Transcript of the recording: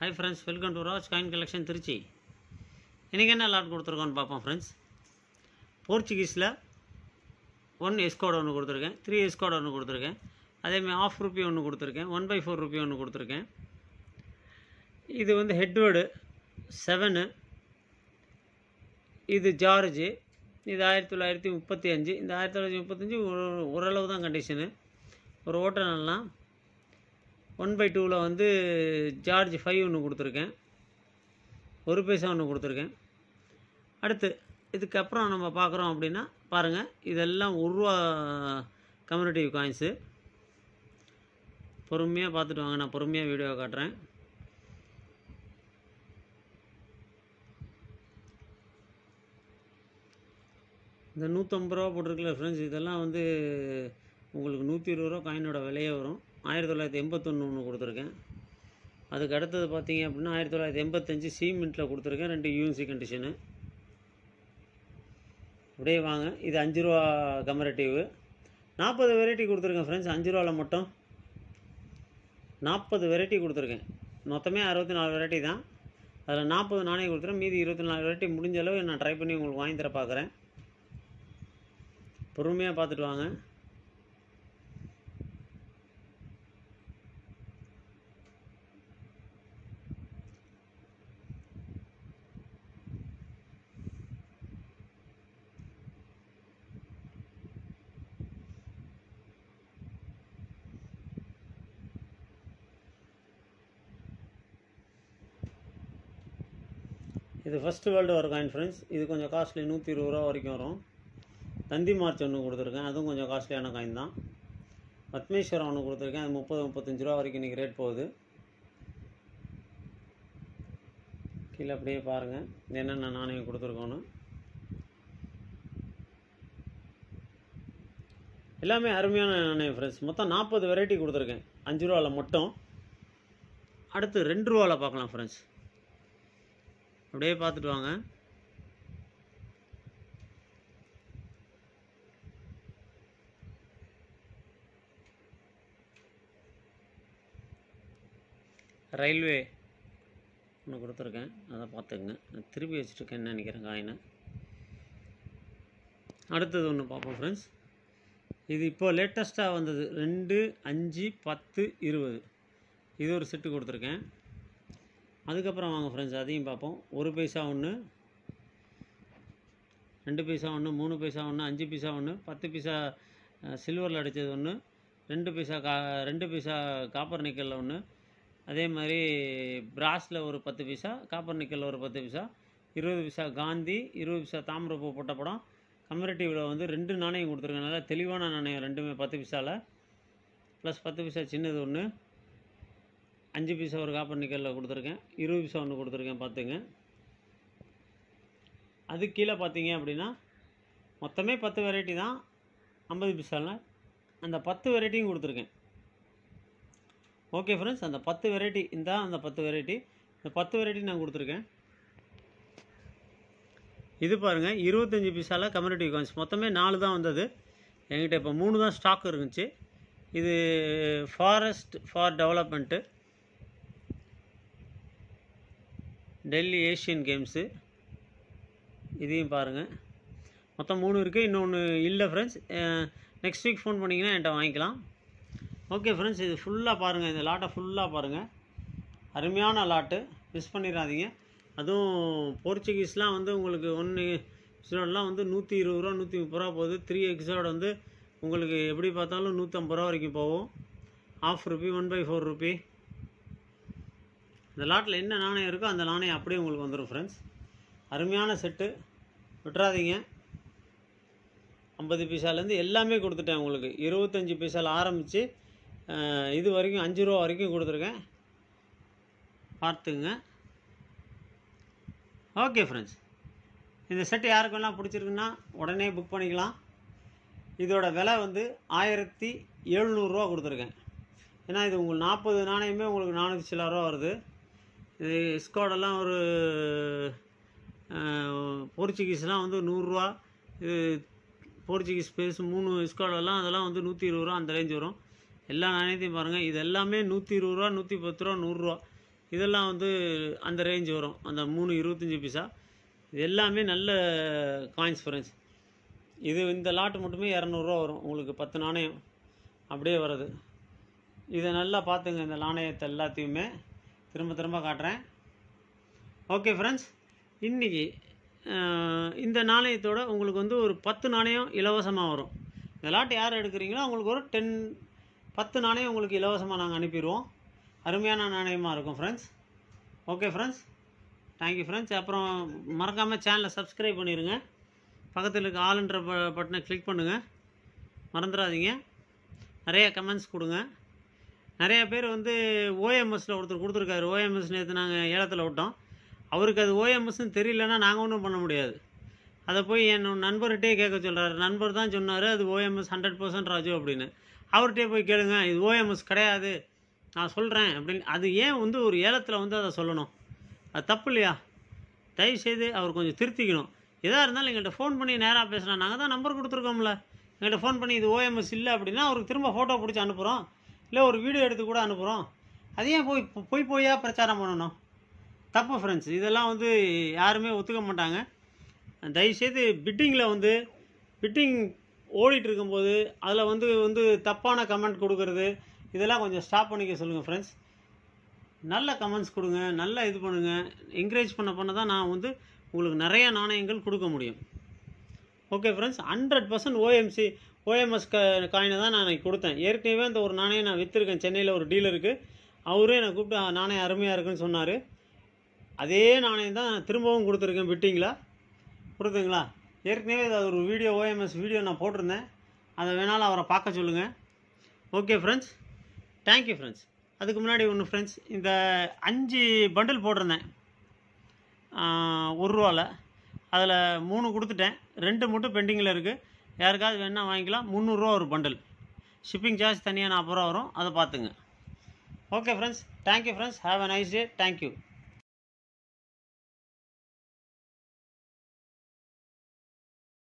hi friends welcome to Raj coin collection Trichy இன்றைக்கி என்ன lot கொடுத்துருக்கோன்னு பார்ப்போம் ஃப்ரெண்ட்ஸ் போர்ச்சுகீஸில் ஒன் எஸ்கோட் ஒன்று கொடுத்துருக்கேன் த்ரீ எஸ்கோட் ஒன்று கொடுத்துருக்கேன் அதேமாதிரி ஆஃப் ருப்பி ஒன்று கொடுத்துருக்கேன் ஒன் பை ஃபோர் ருப்பி ஒன்று கொடுத்துருக்கேன் இது வந்து ஹெட்வேர்டு செவனு இது ஜார்ஜு இது ஆயிரத்தி தொள்ளாயிரத்தி முப்பத்தி அஞ்சு இந்த ஆயிரத்தி தொள்ளாயிரத்தி முப்பத்தஞ்சு ஓரளவு தான் கண்டிஷனு ஒரு ஓட்டனெல்லாம் ஒன் பை டூவில் வந்து ஜார்ஜ் ஃபைவ் ஒன்று கொடுத்துருக்கேன் ஒரு பைசா ஒன்று கொடுத்துருக்கேன் அடுத்து இதுக்கப்புறம் நம்ம பார்க்குறோம் அப்படின்னா பாருங்கள் இதெல்லாம் ஒரு ரூபா கம்யூனிட்டி காயின்ஸு பொறுமையாக பார்த்துட்டு வாங்க நான் பொறுமையாக வீடியோ காட்டுறேன் இந்த நூற்றம்பது ரூபா போட்டிருக்கல ஃப்ரெண்ட்ஸ் இதெல்லாம் வந்து உங்களுக்கு நூற்றி இருபது ரூபா காயினோட விலையே வரும் ஆயிரத்தி தொள்ளாயிரத்தி எண்பத்தொன்று ஒன்று கொடுத்துருக்கேன் அதுக்கு அடுத்தது பார்த்தீங்க அப்படின்னா ஆயிரத்தி தொள்ளாயிரத்தி எண்பத்தஞ்சு சீமெண்ட்டில் கொடுத்துருக்கேன் ரெண்டு யூஎன்சி கண்டிஷனு அப்படியே வாங்க இது அஞ்சு ரூபா கமரேட்டிவ் நாற்பது வெரைட்டி கொடுத்துருக்கேன் ஃப்ரெண்ட்ஸ் அஞ்சு ரூபாவில் மட்டும் நாற்பது வெரைட்டி கொடுத்துருக்கேன் மொத்தமே அறுபத்தி நாலு வெரைட்டி தான் அதில் நாற்பது நாணயம் கொடுத்துருவேன் மீதி இருபத்தி நாலு வெரைட்டி முடிஞ்ச அளவு நான் ட்ரை பண்ணி உங்களுக்கு வாங்கி தர பார்க்குறேன் பொறுமையாக பார்த்துட்டு வாங்க இது ஃபஸ்ட்டு வேர்ல்டு ஒரு காயின் ஃப்ரெண்ட்ஸ் இது கொஞ்சம் காஸ்ட்லி நூற்றி இருபது ரூபா வரைக்கும் வரும் தந்தி மார்ச் ஒன்று கொடுத்துருக்கேன் அதுவும் கொஞ்சம் காஸ்ட்லியான காயின் தான் பத்மேஸ்வரம் ஒன்று கொடுத்துருக்கேன் அது முப்பது முப்பத்தஞ்சு ரூபா வரைக்கும் இன்றைக்கி ரேட் போகுது கீழே அப்படியே பாருங்கள் என்னென்ன நாணயம் கொடுத்துருக்கோன்னு எல்லாமே அருமையான நாணயம் ஃப்ரெண்ட்ஸ் மொத்தம் நாற்பது வெரைட்டி கொடுத்துருக்கேன் அஞ்சு ரூபாவில் மட்டும் அடுத்து ரெண்டு ரூபாவில் பார்க்கலாம் ஃப்ரெண்ட்ஸ் அப்படியே பார்த்துட்டு வாங்க ரயில்வே ஒன்று கொடுத்துருக்கேன் அதை நான் திருப்பி வச்சுருக்கேன்னு நினைக்கிறேன் காயினை அடுத்தது ஒன்று பார்ப்போம் ஃப்ரெண்ட்ஸ் இது இப்போது லேட்டஸ்ட்டாக வந்தது ரெண்டு அஞ்சு பத்து இருபது இது ஒரு செட்டு கொடுத்துருக்கேன் அதுக்கப்புறம் வாங்க ஃப்ரெண்ட்ஸ் அதையும் பார்ப்போம் ஒரு பைசா ஒன்று ரெண்டு பைசா ஒன்று மூணு பைசா ஒன்று அஞ்சு பைசா ஒன்று பத்து பைசா சில்வரில் அடித்தது ஒன்று ரெண்டு பைசா கா ரெண்டு பைசா காப்பர் நிக்கலில் ஒன்று அதே மாதிரி பிராஸில் ஒரு பத்து பைசா காப்பர் நிக்கலில் ஒரு பத்து பைசா இருபது பைசா காந்தி இருபது பைசா தாமிரப்பூ போட்ட படம் கம்யூனிட்டியில் வந்து ரெண்டு நாணயம் கொடுத்துருக்கேன் நல்லா தெளிவான நாணயம் ரெண்டுமே பத்து பைசாவில் ப்ளஸ் பத்து பைசா சின்னது ஒன்று அஞ்சு பைசா ஒரு காப்பர் நிக்கலில் கொடுத்துருக்கேன் இருபது பைசா ஒன்று கொடுத்துருக்கேன் பார்த்துங்க அது கீழே பார்த்தீங்க அப்படின்னா மொத்தமே பத்து வெரைட்டி தான் ஐம்பது பைசாவில் அந்த பத்து வெரைட்டியும் கொடுத்துருக்கேன் ஓகே ஃப்ரெண்ட்ஸ் அந்த பத்து வெரைட்டி இந்த அந்த பத்து வெரைட்டி இந்த பத்து வெரைட்டி நான் கொடுத்துருக்கேன் இது பாருங்கள் இருபத்தஞ்சி பீஸால் கம்யூனிட்டி காயின்ஸ் மொத்தமே நாலு தான் வந்தது என்கிட்ட இப்போ மூணு தான் ஸ்டாக் இருந்துச்சு இது forest for development Delhi Asian games இதையும் பாருங்கள் மொத்தம் மூணு இருக்குது இன்னொன்று இல்லை ஃப்ரெண்ட்ஸ் நெக்ஸ்ட் வீக் ஃபோன் பண்ணிங்கன்னா என்கிட்ட வாங்கிக்கலாம் ஓகே ஃப்ரெண்ட்ஸ் இது ஃபுல்லாக பாருங்கள் இந்த லாட்டை ஃபுல்லாக பாருங்கள் அருமையான லாட்டு மிஸ் பண்ணிடாதீங்க அதுவும் போர்ச்சுகீஸ்லாம் வந்து உங்களுக்கு ஒன்று எக்ஸோடெலாம் வந்து நூற்றி இருபது ரூபா நூற்றி முப்பது ரூபா போகுது த்ரீ எக்ஸோட வந்து உங்களுக்கு எப்படி பார்த்தாலும் நூற்றம்பது ரூபா வரைக்கும் போகும் half rupee one by four rupee இந்த லாட்டில் என்ன நாணயம் இருக்கோ அந்த நாணயம் அப்படியே உங்களுக்கு வந்துடும் ஃப்ரெண்ட்ஸ் அருமையான செட்டு விட்டுறாதீங்க ஐம்பது பைசாலேருந்து எல்லாமே கொடுத்துட்டேன் உங்களுக்கு இருபத்தஞ்சி பைசாவில் ஆரம்பித்து இது வரைக்கும் அஞ்சு ரூபா வரைக்கும் கொடுத்துருக்கேன் பார்த்துங்க ஓகே ஃப்ரெண்ட்ஸ் இந்த செட்டு யாருக்கெல்லாம் பிடிச்சிருக்குன்னா உடனே புக் பண்ணிக்கலாம் இதோட விலை வந்து ஆயிரத்தி எழுநூறுரூவா கொடுத்துருக்கேன் ஏன்னா இது உங்களுக்கு நாற்பது நாணயமே உங்களுக்கு நானூற்றி ரூபா வருது இது ஸ்காடெல்லாம் ஒரு போர்ச்சுகீஸ்லாம் வந்து நூறுரூவா இது போர்ச்சுகீஸ் பேஸ் மூணு ஸ்கோடெல்லாம் அதெல்லாம் வந்து நூற்றி இருபது ரூபா அந்த ரேஞ்ச் வரும் எல்லா நாணயத்தையும் பாருங்கள் இது எல்லாமே நூற்றி இருபது ரூபா நூற்றி பத்து ரூபா நூறுரூவா இதெல்லாம் வந்து அந்த ரேஞ்ச் வரும் அந்த மூணு இருபத்தஞ்சி பைசா இது எல்லாமே நல்ல காயின்ஸ் ஃப்ரெண்ட்ஸ் இது இந்த லாட்டு மட்டுமே இரநூறுவா வரும் உங்களுக்கு பத்து நாணயம் அப்படியே வருது இதை நல்லா பார்த்துங்க இந்த நாணயத்தை எல்லாத்தையுமே திரும்ப திரும்ப காட்டுறேன் ஓகே ஃப்ரெண்ட்ஸ் இன்றைக்கி இந்த நாணயத்தோட உங்களுக்கு வந்து ஒரு பத்து நாணயம் இலவசமாக வரும் இந்த லாட்டு யார் எடுக்கிறீங்களோ அவங்களுக்கு ஒரு டென் பத்து நாணயம் உங்களுக்கு இலவசமாக நாங்கள் அனுப்பிடுவோம் அருமையான நாணயமாக இருக்கும் friends okay friends thank you friends அப்புறம் மறக்காமல் சேனலை சப்ஸ்கிரைப் பண்ணிடுங்க பக்கத்தில் இருக்க ஆளுன்ற ப பட்டனை கிளிக் பண்ணுங்கள் மறந்துடாதீங்க நிறையா கமெண்ட்ஸ் கொடுங்க நிறையா பேர் வந்து ஓஎம்எஸில் ஒருத்தர் கொடுத்துருக்காரு ஓஎம்எஸ் நேற்று நாங்கள் ஏலத்தில் விட்டோம் அவருக்கு அது ஓஎம்எஸ்ன்னு தெரியலன்னா நாங்கள் ஒன்றும் பண்ண முடியாது அதை போய் என் நண்பர்கிட்டே கேட்க சொல்கிறாரு நண்பர் தான் சொன்னார் அது ஓஎம்எஸ் ஹண்ட்ரட் பர்சன்ட் ராஜு அப்படின்னு அவர்கிட்டே போய் கேளுங்க இது ஓஎம்எஸ் கிடையாது நான் சொல்கிறேன் அப்படின்னு அது ஏன் வந்து ஒரு ஏலத்தில் வந்து அதை சொல்லணும் அது தப்பு இல்லையா தயவுசெய்து அவர் கொஞ்சம் திருத்திக்கணும் எதாக இருந்தாலும் எங்கள்கிட்ட ஃபோன் பண்ணி நேராக பேசுனா நாங்கள் தான் நம்பர் கொடுத்துருக்கோம்ல எங்கள்கிட்ட ஃபோன் பண்ணி இது ஓஎம்எஸ் இல்லை அப்படின்னா அவருக்கு திரும்ப ஃபோட்டோ பிடிச்சி அனுப்புகிறோம் இல்லை ஒரு வீடியோ எடுத்து கூட அனுப்புகிறோம் அது ஏன் போய் போய் போயா பிரச்சாரம் பண்ணணும் தப்பு ஃப்ரெண்ட்ஸ் இதெல்லாம் வந்து யாருமே ஒத்துக்க மாட்டாங்க தயவுசெய்து பிட்டிங்கில் வந்து பிட்டிங் ஓடிட்டு இருக்கும்போது அதில் வந்து வந்து தப்பான கமெண்ட் கொடுக்கறது இதெல்லாம் கொஞ்சம் ஸ்டாப் பண்ணிக்க சொல்லுங்கள் ஃப்ரெண்ட்ஸ் நல்ல கமெண்ட்ஸ் கொடுங்க நல்ல இது பண்ணுங்கள் என்கரேஜ் பண்ண பண்ண தான் நான் வந்து உங்களுக்கு நிறைய நாணயங்கள் கொடுக்க முடியும் okay friends hundred percent OMC OMS க காயினை தான் நான் கொடுத்தேன் ஏற்கனவே அந்த ஒரு நாணயம் நான் விற்றுருக்கேன் சென்னையில் ஒரு டீலருக்கு அவரே என்னை கூப்பிட்டு நாணயம் அருமையாக இருக்குன்னு சொன்னார் அதே நாணயம் தான் திரும்பவும் கொடுத்துருக்கேன் விட்டிங்களா கொடுத்துங்களா ஏற்கனவே அது ஒரு வீடியோ ஓஎம்எஸ் வீடியோ நான் போட்டிருந்தேன் அதை வேணாலும் அவரை பார்க்க சொல்லுங்கள் ஓகே ஃப்ரெண்ட்ஸ் தேங்க்யூ ஃப்ரெண்ட்ஸ் அதுக்கு முன்னாடி ஒன்று ஃப்ரெண்ட்ஸ் இந்த அஞ்சு பண்டில் போட்டிருந்தேன் ஒரு ரூபாவில் அதில் மூணு கொடுத்துட்டேன் ரெண்டு மட்டும் பெண்டிங்கில் இருக்குது யாருக்காவது வேணால் வாங்கிக்கலாம் முந்நூறுரூவா ஒரு பண்டில் ஷிப்பிங் சார்ஜ் தனியாக நாற்பது ரூபா வரும் அதை பார்த்துங்க okay friends thank you friends have a nice day thank you